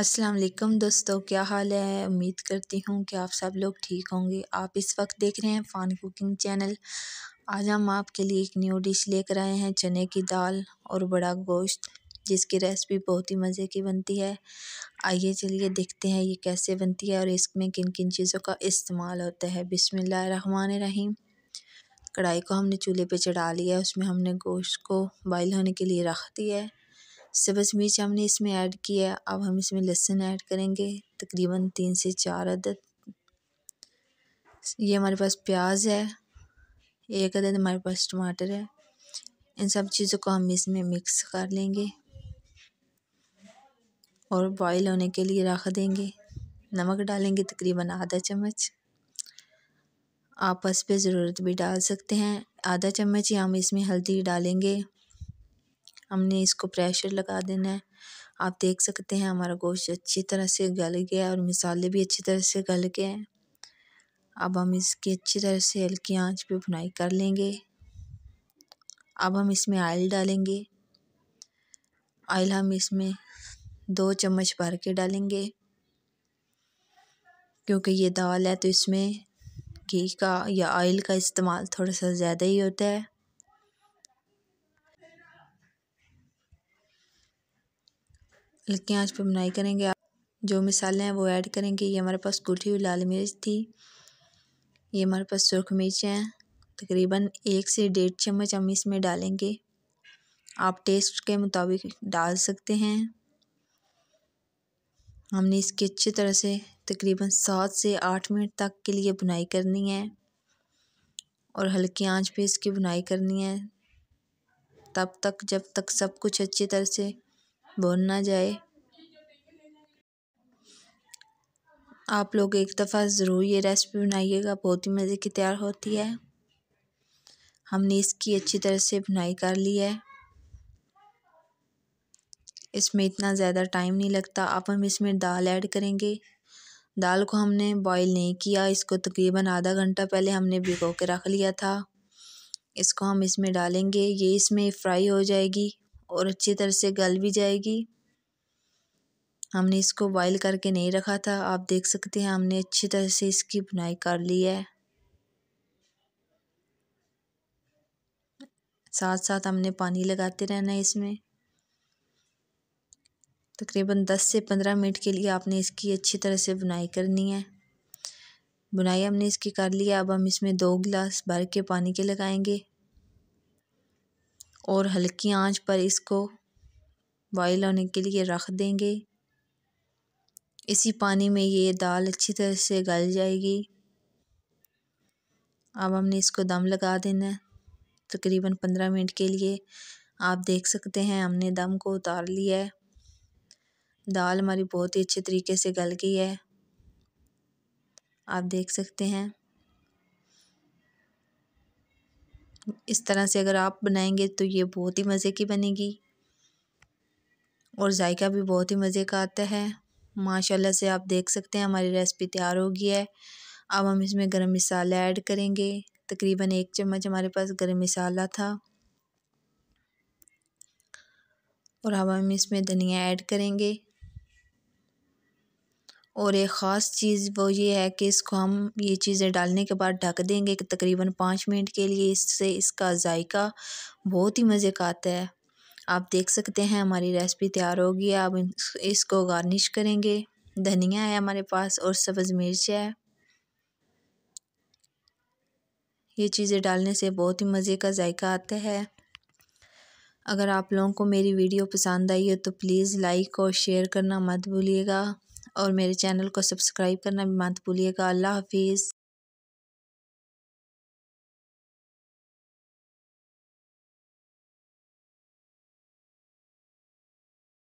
अस्सलाम वालेकुम दोस्तों क्या हाल है उम्मीद करती हूँ कि आप सब लोग ठीक होंगे आप इस वक्त देख रहे हैं फ़ान कुकिंग चैनल आज हम आपके लिए एक न्यू डिश लेकर आए हैं चने की दाल और बड़ा गोश्त जिसकी रेसिपी बहुत ही मज़े की बनती है आइए चलिए देखते हैं ये कैसे बनती है और इसमें किन किन चीज़ों का इस्तेमाल होता है बिसमिल्ल रहीम कढ़ाई को हमने चूल्हे पर चढ़ा लिया है उसमें हमने गोश्त को बॉयल होने के लिए रख दिया है सब्ज़ मिर्च हमने इसमें ऐड किया अब हम इसमें लहसुन ऐड करेंगे तकरीबन तीन से चार अदद ये हमारे पास प्याज है एक अदद हमारे पास टमाटर है इन सब चीज़ों को हम इसमें मिक्स कर लेंगे और बॉईल होने के लिए रख देंगे नमक डालेंगे तकरीबन आधा चम्मच आप पस पे ज़रूरत भी डाल सकते हैं आधा चम्मच ही हम इसमें हल्दी डालेंगे हमने इसको प्रेशर लगा देना है आप देख सकते हैं हमारा गोश्त अच्छी तरह से गल गया और मिसाले भी अच्छी तरह से गल गए हैं अब हम इसकी अच्छी तरह से हल्की आंच पे भुनाई कर लेंगे अब हम इसमें आयल डालेंगे आयल हम इसमें दो चम्मच भर के डालेंगे क्योंकि ये दाल है तो इसमें घी का या आयल का इस्तेमाल थोड़ा सा ज़्यादा ही होता है हल्की आँच पे बुनाई करेंगे आप जो मिसालें हैं वो ऐड करेंगे ये हमारे पास गुठी हुई लाल मिर्च थी ये हमारे पास सुरख मिर्च हैं तकरीबन एक से डेढ़ चम्मच हम इसमें डालेंगे आप टेस्ट के मुताबिक डाल सकते हैं हमने इसकी अच्छी तरह से तकरीबन सात से आठ मिनट तक के लिए बुनाई करनी है और हल्की आंच पे इसकी बुनाई करनी है तब तक जब तक सब कुछ अच्छी तरह से भुन ना जाए आप लोग एक दफ़ा ज़रूर ये रेसिपी बनाइएगा बहुत ही मज़े की तैयार होती है हमने इसकी अच्छी तरह से बुनाई कर ली है इसमें इतना ज़्यादा टाइम नहीं लगता अब हम इसमें दाल ऐड करेंगे दाल को हमने बॉईल नहीं किया इसको तकरीबन आधा घंटा पहले हमने भिगो के रख लिया था इसको हम इसमें डालेंगे ये इसमें फ्राई हो जाएगी और अच्छी तरह से गल भी जाएगी हमने इसको बॉइल करके नहीं रखा था आप देख सकते हैं हमने अच्छी तरह से इसकी बुनाई कर ली है साथ साथ हमने पानी लगाते रहना है इसमें तकरीबन 10 से 15 मिनट के लिए आपने इसकी अच्छी तरह से बुनाई करनी है बुनाई हमने इसकी कर ली है अब हम इसमें दो गिलास भर के पानी के लगाएंगे और हल्की आंच पर इसको बॉईल होने के लिए रख देंगे इसी पानी में ये दाल अच्छी तरह से गल जाएगी अब हमने इसको दम लगा देना है तकरीबन पंद्रह मिनट के लिए आप देख सकते हैं हमने दम को उतार लिया है दाल हमारी बहुत ही अच्छे तरीके से गल गई है आप देख सकते हैं इस तरह से अगर आप बनाएंगे तो ये बहुत ही मज़े की बनेगी और जायका भी बहुत ही मज़े का आता है माशाल्लाह से आप देख सकते हैं हमारी रेसिपी तैयार हो गई है अब हम इसमें गरम मसाला ऐड करेंगे तकरीबन एक चम्मच हमारे पास गरम मसाला था और अब हम इसमें धनिया ऐड करेंगे और एक ख़ास चीज़ वो ये है कि इसको हम ये चीज़ें डालने के बाद ढक देंगे तकरीबन पाँच मिनट के लिए इससे इसका जायका बहुत ही मज़े का आता है आप देख सकते हैं हमारी रेसिपी तैयार होगी आप इसको गार्निश करेंगे धनिया है हमारे पास और सब्ज़ मिर्च है ये चीज़ें डालने से बहुत ही मज़े का जायका आता है अगर आप लोगों को मेरी वीडियो पसंद आई है तो प्लीज़ लाइक और शेयर करना मत भूलिएगा और मेरे चैनल को सब्सक्राइब करना मत भूलिएगा अल्लाह हाफिज़